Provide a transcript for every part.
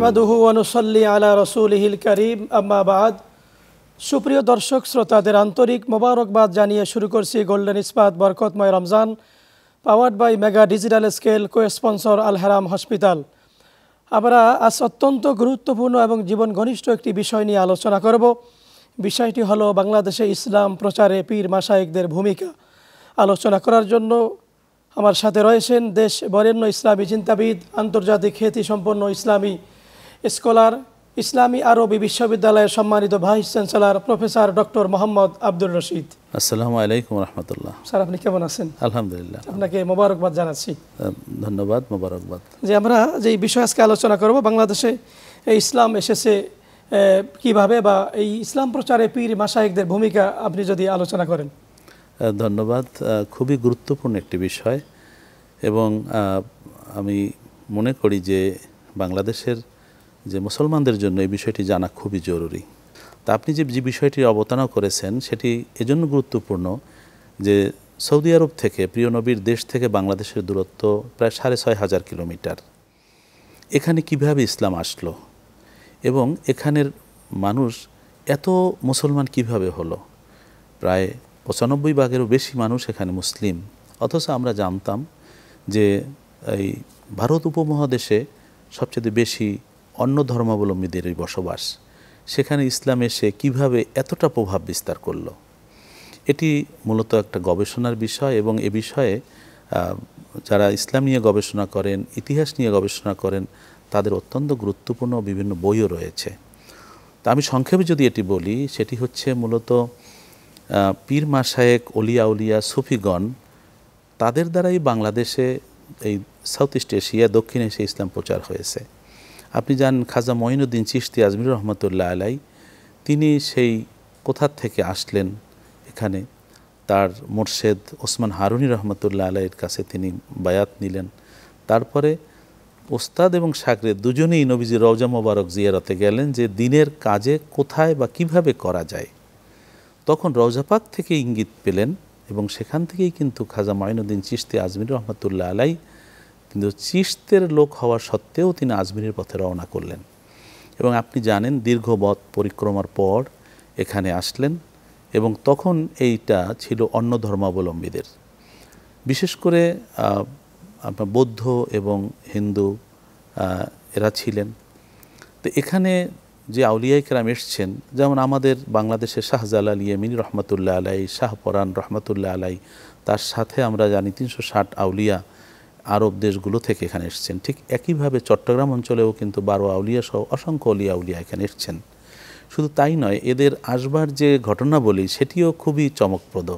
নাহমাদুহু অনুসল্লি আলা হিল করিম আম্মাবাদ সুপ্রিয় দর্শক শ্রোতাদের আন্তরিক মোবারকবাদ জানিয়ে শুরু করছি গোল্ডেন ইস্পাত বরকতময় Ramzan powered by mega digital scale co sponsor Alharam hospital আমরা আজ অত্যন্ত গুরুত্বপূর্ণ এবং জীবন ঘনিষ্ঠ একটি বিষয় নিয়ে আলোচনা করব বিষয়টি হলো বাংলাদেশে ইসলাম প্রচারে পীর মাসায়েকদের ভূমিকা আলোচনা করার জন্য আমার সাথে রয়েছেন দেশ বরেণ্য ইসলামী চিন্তাবিদ আন্তর্জাতিক খ্যাতি সম্পন্ন ইসলামী স্কলার ইসলামী আরবি বিশ্ববিদ্যালয়ের সম্মানিত vice chancellor professor doctor Mohammad Abdul Rashid আসসালামু আলাইকুম রহমতুল্লাহ স্যার আপনি কেমন আছেন আলহামদুলিল্লাহ আপনাকে মোবারকবাদ জানাচ্ছি ধন্যবাদ মোবারকবাদ যে আমরা যে বিষয় আজকে আলোচনা করব বাংলাদেশে ইসলাম এসেছে কিভাবে বা এই ইসলাম প্রচারে পীর মাসায়েকদের ভূমিকা আপনি যদি আলোচনা করেন ধন্যবাদ খুবই গুরুত্বপূর্ণ একটি বিষয় এবং আমি মনে করি যে বাংলাদেশের যে মুসলমানদের জন্য এই বিষয়টি জানা খুবই জরুরি তা আপনি যে যে বিষয়টি অবতারণা করেছেন সেটি এজন্য গুরুত্বপূর্ণ যে সৌদি আরব থেকে প্রিয়নবীর দেশ থেকে বাংলাদেশের দূরত্ব প্রায় সাড়ে ছয় হাজার কিলোমিটার এখানে কিভাবে ইসলাম আসলো এবং এখানের মানুষ এত মুসলমান কিভাবে হলো প্রায় পঁচানব্বই ভাগেরও বেশি মানুষ এখানে মুসলিম অথচ আমরা জানতাম যে এই ভারত উপমহাদেশে সবচেয়ে বেশি অন্য ধর্মাবলম্বীদের এই বসবাস সেখানে ইসলাম এসে কিভাবে এতটা প্রভাব বিস্তার করল এটি মূলত একটা গবেষণার বিষয় এবং এ বিষয়ে যারা ইসলাম নিয়ে গবেষণা করেন ইতিহাস নিয়ে গবেষণা করেন তাদের অত্যন্ত গুরুত্বপূর্ণ বিভিন্ন বইও রয়েছে তা আমি সংক্ষেপে যদি এটি বলি সেটি হচ্ছে মূলত পীর মাসায়েক অলিয়া উলিয়া সুফিগণ তাদের দ্বারাই বাংলাদেশে এই সাউথ ইস্ট এশিয়া দক্ষিণ এশিয়া ইসলাম প্রচার হয়েছে আপনি যান খাজা মঈনুদ্দিন চিস্তি আজমির রহমতুল্লাহ আলাই তিনি সেই কোথার থেকে আসলেন এখানে তার মোর্শেদ ওসমান হারুনি রহমতুল্লাহ আলাইয়ের কাছে তিনি বায়াত নিলেন তারপরে ওস্তাদ এবং সাকরে দুজনেই নবীজি রওজা মোবারক জিয়ারতে গেলেন যে দিনের কাজে কোথায় বা কিভাবে করা যায় তখন রওজাপাক থেকে ইঙ্গিত পেলেন এবং সেখান থেকেই কিন্তু খাজা মাইনুদ্দিন চিস্তি আজমির রহমতুল্লাহ আলাই কিন্তু চিস্তের লোক হওয়া সত্ত্বেও তিনি আজমিরের পথে রওনা করলেন এবং আপনি জানেন দীর্ঘ বধ পরিক্রমার পর এখানে আসলেন এবং তখন এইটা ছিল অন্য ধর্মাবলম্বীদের বিশেষ করে আপনার বৌদ্ধ এবং হিন্দু এরা ছিলেন তো এখানে যে আউলিয়া কেরাম এসছেন যেমন আমাদের বাংলাদেশের শাহজালাল মিনি রহমতুল্লাহ আলাই শাহপরান রহমতুল্লাহ আলাই তার সাথে আমরা জানি তিনশো ষাট আউলিয়া আরব দেশগুলো থেকে এখানে এসছেন ঠিক একইভাবে চট্টগ্রাম অঞ্চলেও কিন্তু বারো আউলিয়া সহ অসংখ্য অলিয়া আউলিয়া এখানে এসছেন শুধু তাই নয় এদের আসবার যে বলি সেটিও খুবই চমকপ্রদ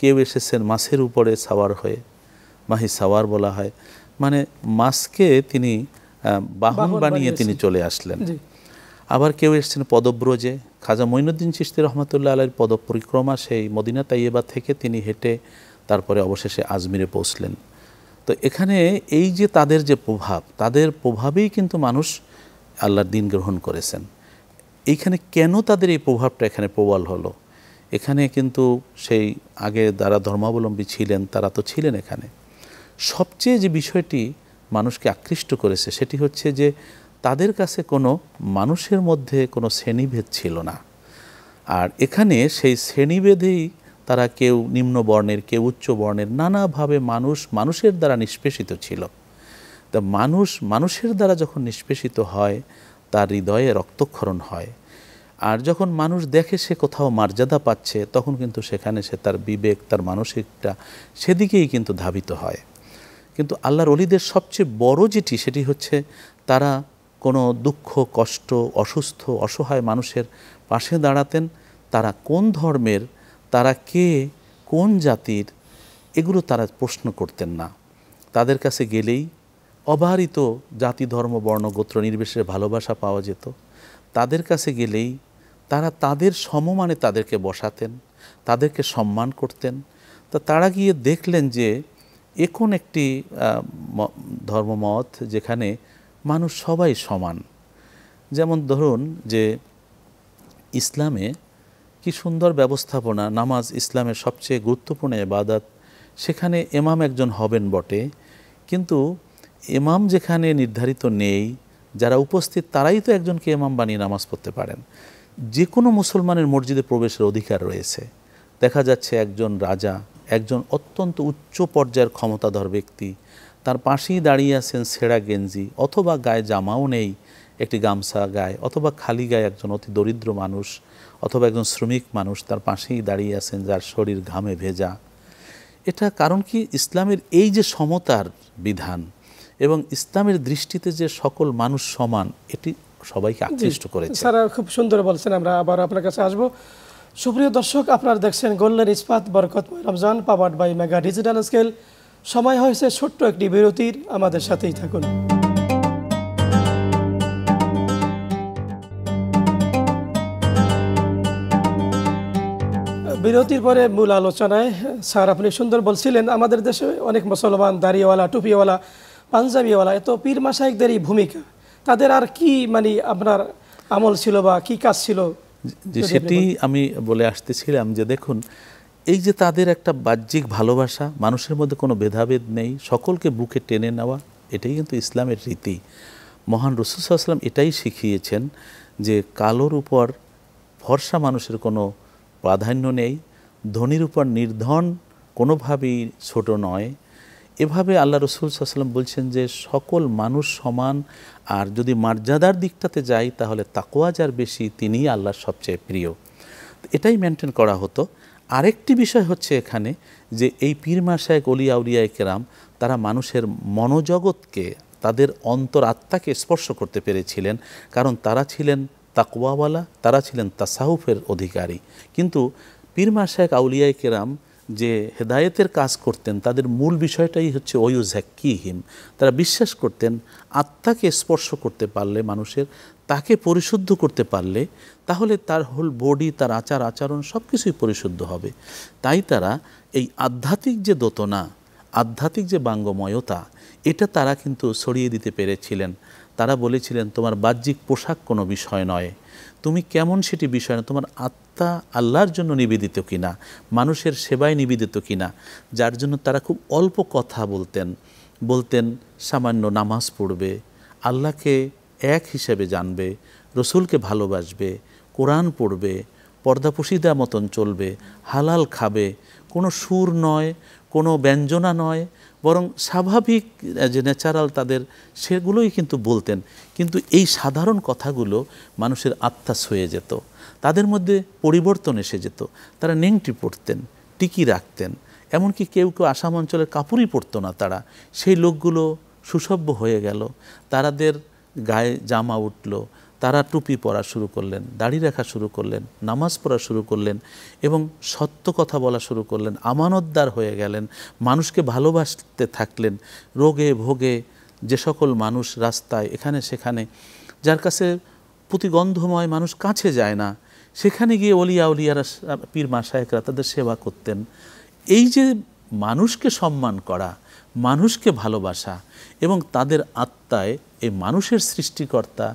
কেউ এসেছেন মাছের উপরে সাওয়ার হয়ে মাহি সাওয়ার বলা হয় মানে মাছকে তিনি বাহন বানিয়ে তিনি চলে আসলেন আবার কেউ এসছেন পদব্রজে খাজা মঈনুদ্দিন চিস্তি রহমতুল্লাহ আলের পদপরিক্রমা সেই মদিনা তাইয়েবা থেকে তিনি হেঁটে তারপরে অবশেষে আজমিরে পৌঁছলেন তো এখানে এই যে তাদের যে প্রভাব তাদের প্রভাবেই কিন্তু মানুষ আল্লাহর দিন গ্রহণ করেছেন এইখানে কেন তাদের এই প্রভাবটা এখানে প্রবল হলো এখানে কিন্তু সেই আগে যারা ধর্মাবলম্বী ছিলেন তারা তো ছিলেন এখানে সবচেয়ে যে বিষয়টি মানুষকে আকৃষ্ট করেছে সেটি হচ্ছে যে তাদের কাছে কোনো মানুষের মধ্যে কোনো শ্রেণীভেদ ছিল না আর এখানে সেই শ্রেণীভেদেই তারা কেউ নিম্ন বর্ণের কেউ উচ্চ বর্ণের নানাভাবে মানুষ মানুষের দ্বারা নিষ্পেষিত ছিল তা মানুষ মানুষের দ্বারা যখন নিষ্পেষিত হয় তার হৃদয়ে রক্তক্ষরণ হয় আর যখন মানুষ দেখে সে কোথাও মর্যাদা পাচ্ছে তখন কিন্তু সেখানে সে তার বিবেক তার মানসিকটা সেদিকেই কিন্তু ধাবিত হয় কিন্তু আল্লাহর অলিদের সবচেয়ে বড় যেটি সেটি হচ্ছে তারা কোনো দুঃখ কষ্ট অসুস্থ অসহায় মানুষের পাশে দাঁড়াতেন তারা কোন ধর্মের তারা কে কোন জাতির এগুলো তারা প্রশ্ন করতেন না তাদের কাছে গেলেই অবাহিত জাতি ধর্ম বর্ণ গোত্র নির্বিশেষে ভালোবাসা পাওয়া যেত তাদের কাছে গেলেই তারা তাদের সমমানে তাদেরকে বসাতেন তাদেরকে সম্মান করতেন তা তারা গিয়ে দেখলেন যে এখন একটি ধর্মমত যেখানে মানুষ সবাই সমান যেমন ধরুন যে ইসলামে কি সুন্দর ব্যবস্থাপনা নামাজ ইসলামের সবচেয়ে গুরুত্বপূর্ণ এবাদাত সেখানে এমাম একজন হবেন বটে কিন্তু এমাম যেখানে নির্ধারিত নেই যারা উপস্থিত তারাই তো একজনকে এমাম বানিয়ে নামাজ পড়তে পারেন যে কোনো মুসলমানের মসজিদে প্রবেশের অধিকার রয়েছে দেখা যাচ্ছে একজন রাজা একজন অত্যন্ত উচ্চ পর্যায়ের ক্ষমতাধর ব্যক্তি তার পাশেই দাঁড়িয়ে আছেন সেরা গেঞ্জি অথবা গায়ে জামাও নেই একটি গামছা গায়ে অথবা খালি গায়ে একজন অতি দরিদ্র মানুষ অথবা একজন শ্রমিক মানুষ তার পাশেই দাঁড়িয়ে আছেন যার শরীর ঘামে ভেজা এটা কারণ কি ইসলামের এই যে সমতার বিধান এবং ইসলামের দৃষ্টিতে যে সকল মানুষ সমান এটি সবাইকে আকৃষ্ট করেছে স্যার খুব সুন্দর বলছেন আমরা আবার আপনার কাছে আসব সুপ্রিয় দর্শক আপনারা দেখছেন গোল্ডেন ইস্পাত বরকতময় Ramzan powered by mega digital scale সময় হয়েছে ছোট্ট একটি বিরতির আমাদের সাথেই থাকুন বিরতির পরে মূল আলোচনায় স্যার আপনি সুন্দর বলছিলেন আমাদের দেশে অনেক মুসলমান দাড়িওয়ালা টুপিওয়ালা পাঞ্জাবিওয়ালা এত পীর মাসাইকদের ভূমিকা তাদের আর কি মানে আপনার আমল ছিল বা কি কাজ ছিল যে সেটি আমি বলে আসতেছিলাম যে দেখুন এই যে তাদের একটা বাহ্যিক ভালোবাসা মানুষের মধ্যে কোনো ভেদাভেদ নেই সকলকে বুকে টেনে নেওয়া এটাই কিন্তু ইসলামের রীতি মহান রসুসাল্লাম এটাই শিখিয়েছেন যে কালোর উপর ভরসা মানুষের কোনো প্রাধান্য নেই ধনির উপর নির্ধন কোনোভাবেই ছোট নয় এভাবে আল্লাহ রসুল সাল্লাম বলছেন যে সকল মানুষ সমান আর যদি মর্যাদার দিকটাতে যাই তাহলে তাকোয়া যার বেশি তিনি আল্লাহর সবচেয়ে প্রিয় এটাই মেনটেন করা হতো আরেকটি বিষয় হচ্ছে এখানে যে এই পীর মাসায় গলিয়াউলিয়ায় কেরাম তারা মানুষের মনোজগৎকে তাদের অন্তর আত্মাকে স্পর্শ করতে পেরেছিলেন কারণ তারা ছিলেন তাকওয়াওয়ালা তারা ছিলেন তাসাহুফের অধিকারী কিন্তু পীরমা শেখ আউলিয়াই কেরাম যে হেদায়েতের কাজ করতেন তাদের মূল বিষয়টাই হচ্ছে ওয়ুজ্যাকিহিম তারা বিশ্বাস করতেন আত্মাকে স্পর্শ করতে পারলে মানুষের তাকে পরিশুদ্ধ করতে পারলে তাহলে তার হোল বডি তার আচার আচরণ সব কিছুই পরিশুদ্ধ হবে তাই তারা এই আধ্যাত্মিক যে দোতনা আধ্যাত্মিক যে বাঙ্গময়তা এটা তারা কিন্তু ছড়িয়ে দিতে পেরেছিলেন তারা বলেছিলেন তোমার বাহ্যিক পোশাক কোনো বিষয় নয় তুমি কেমন সেটি বিষয় না তোমার আত্মা আল্লাহর জন্য নিবেদিত কিনা মানুষের সেবায় নিবেদিত কিনা যার জন্য তারা খুব অল্প কথা বলতেন বলতেন সামান্য নামাজ পড়বে আল্লাহকে এক হিসেবে জানবে রসুলকে ভালোবাসবে কোরআন পড়বে পর্দাপুশিদা মতন চলবে হালাল খাবে কোনো সুর নয় কোনো ব্যঞ্জনা নয় বরং স্বাভাবিক যে ন্যাচারাল তাদের সেগুলোই কিন্তু বলতেন কিন্তু এই সাধারণ কথাগুলো মানুষের আত্মাস হয়ে যেত তাদের মধ্যে পরিবর্তন এসে যেত তারা নেংটি পড়তেন টিকি রাখতেন এমনকি কেউ কেউ আসাম অঞ্চলের কাপড়ই পরতো না তারা সেই লোকগুলো সুসভ্য হয়ে গেল তারাদের গায়ে জামা উঠল তারা টুপি পরা শুরু করলেন দাড়ি রাখা শুরু করলেন নামাজ পড়া শুরু করলেন এবং সত্য কথা বলা শুরু করলেন আমানতদার হয়ে গেলেন মানুষকে ভালোবাসতে থাকলেন রোগে ভোগে যে সকল মানুষ রাস্তায় এখানে সেখানে যার কাছে প্রতিগন্ধময় মানুষ কাছে যায় না সেখানে গিয়ে অলিয়া অলিয়ারা পীর মাসায়করা তাদের সেবা করতেন এই যে মানুষকে সম্মান করা মানুষকে ভালোবাসা এবং তাদের আত্মায় এই মানুষের সৃষ্টিকর্তা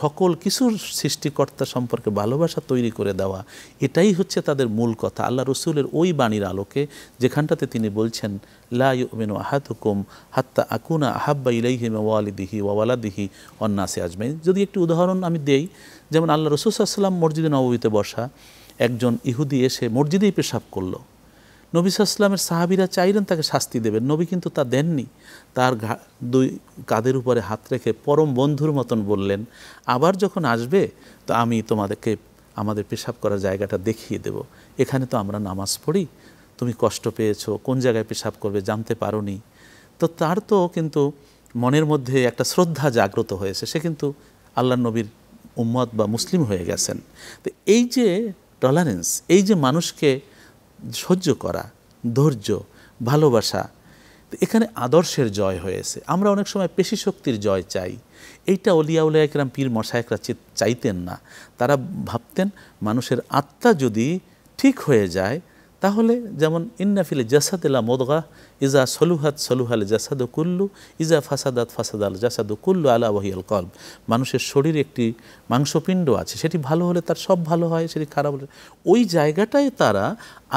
সকল কিছুর সৃষ্টিকর্তা সম্পর্কে ভালোবাসা তৈরি করে দেওয়া এটাই হচ্ছে তাদের মূল কথা আল্লাহ রসুলের ওই বাণীর আলোকে যেখানটাতে তিনি বলছেন লাউমেন হুকুম হাত্তা আকুনা আহাব্বা ইলাইহিম ওয়ালিদিহি ওয়ালাদিহি অন্নাসে আজমাই যদি একটি উদাহরণ আমি দেই যেমন আল্লাহ রসুল সাল্লাম মসজিদে নবীতে বসা একজন ইহুদি এসে মসজিদেই পেশাব করলো নবী সাল্লামের সাহাবিরা চাইলেন তাকে শাস্তি দেবেন নবী কিন্তু তা দেননি তার দুই কাদের উপরে হাত রেখে পরম বন্ধুর মতন বললেন আবার যখন আসবে তো আমি তোমাদেরকে আমাদের পেশাব করার জায়গাটা দেখিয়ে দেব এখানে তো আমরা নামাজ পড়ি তুমি কষ্ট পেয়েছো কোন জায়গায় পেশাব করবে জানতে পারো নি তো তার তো কিন্তু মনের মধ্যে একটা শ্রদ্ধা জাগ্রত হয়েছে সে কিন্তু আল্লাহ নবীর উম্মত বা মুসলিম হয়ে গেছেন তো এই যে টলারেন্স এই যে মানুষকে সহ্য করা ধৈর্য ভালোবাসা এখানে আদর্শের জয় হয়েছে আমরা অনেক সময় পেশি শক্তির জয় চাই এইটা অলিয়াউলিয়া একরাম পীর মশায়করা চাইতেন না তারা ভাবতেন মানুষের আত্মা যদি ঠিক হয়ে যায় তাহলে যেমন ইন্নাফিল জাসাদিলা মোদগা ইজা সলুহাত সলুহাল জাসাদ কুল্লু ইজা ফাসাদাত ফাসাদ আল জাসাদ কুল্লু আলা ওয়াহিয়াল কলব মানুষের শরীর একটি মাংসপিণ্ড আছে সেটি ভালো হলে তার সব ভালো হয় সেটি খারাপ হলে ওই জায়গাটায় তারা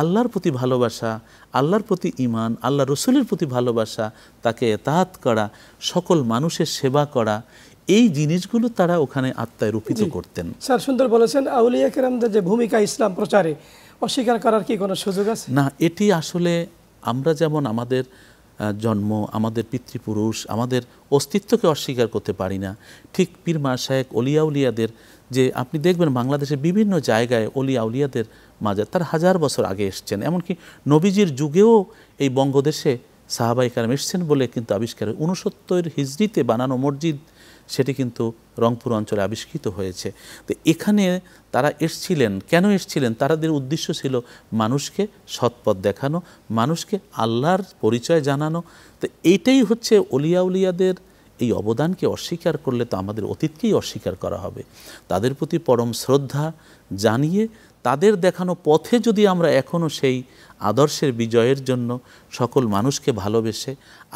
আল্লাহর প্রতি ভালোবাসা আল্লাহর প্রতি ইমান আল্লাহ রসুলের প্রতি ভালোবাসা তাকে এতাহাত করা সকল মানুষের সেবা করা এই জিনিসগুলো তারা ওখানে আত্মায় রূপিত করতেন স্যার সুন্দর বলেছেন আউলিয়া কেরামদের যে ভূমিকা ইসলাম প্রচারে অস্বীকার করার কি কোনো সুযোগ আছে না এটি আসলে আমরা যেমন আমাদের জন্ম আমাদের পিতৃপুরুষ আমাদের অস্তিত্বকে অস্বীকার করতে পারি না ঠিক পীর মাসায়েক অলিয়াউলিয়াদের যে আপনি দেখবেন বাংলাদেশের বিভিন্ন জায়গায় অলিয়াউলিয়াদের মাজার তার হাজার বছর আগে এসছেন এমনকি নবীজির যুগেও এই বঙ্গদেশে সাহাবাই এসছেন বলে কিন্তু আবিষ্কার উনসত্তর হিজড়িতে বানানো মসজিদ সেটি কিন্তু রংপুর অঞ্চলে আবিষ্কৃত হয়েছে তো এখানে তারা এসছিলেন কেন এসছিলেন তাদের উদ্দেশ্য ছিল মানুষকে সৎপথ দেখানো মানুষকে আল্লাহর পরিচয় জানানো তো এইটাই হচ্ছে উলিয়াদের এই অবদানকে অস্বীকার করলে তো আমাদের অতীতকেই অস্বীকার করা হবে তাদের প্রতি পরম শ্রদ্ধা জানিয়ে তাদের দেখানো পথে যদি আমরা এখনও সেই আদর্শের বিজয়ের জন্য সকল মানুষকে ভালোবেসে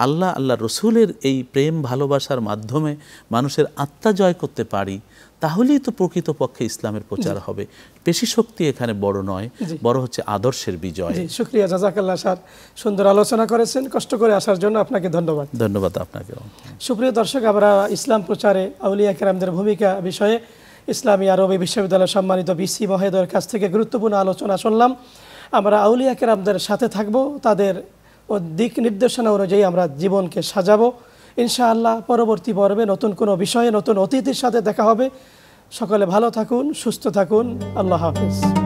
আল্লাহ আল্লাহ রসুলের এই প্রেম ভালোবাসার মাধ্যমে মানুষের আত্মা জয় করতে পারি তাহলেই তো প্রকৃতপক্ষে ইসলামের প্রচার হবে পেশি শক্তি এখানে বড় নয় বড় হচ্ছে আদর্শের বিজয় শুক্রিয়া জাজাকাল্লা স্যার সুন্দর আলোচনা করেছেন কষ্ট করে আসার জন্য আপনাকে ধন্যবাদ ধন্যবাদ আপনাকে সুপ্রিয় দর্শক আমরা ইসলাম প্রচারে আউলিয়া কেরামদের ভূমিকা বিষয়ে ইসলামী আরবি বিশ্ববিদ্যালয়ের সম্মানিত বিসি মহেদয়ের কাছ থেকে গুরুত্বপূর্ণ আলোচনা শুনলাম আমরা আউলিয়া কেরামদের সাথে থাকব তাদের দিক নির্দেশনা অনুযায়ী আমরা জীবনকে সাজাবো ইনশাআল্লাহ পরবর্তী পর্বে নতুন কোনো বিষয়ে নতুন অতিথির সাথে দেখা হবে সকলে ভালো থাকুন সুস্থ থাকুন আল্লাহ হাফিজ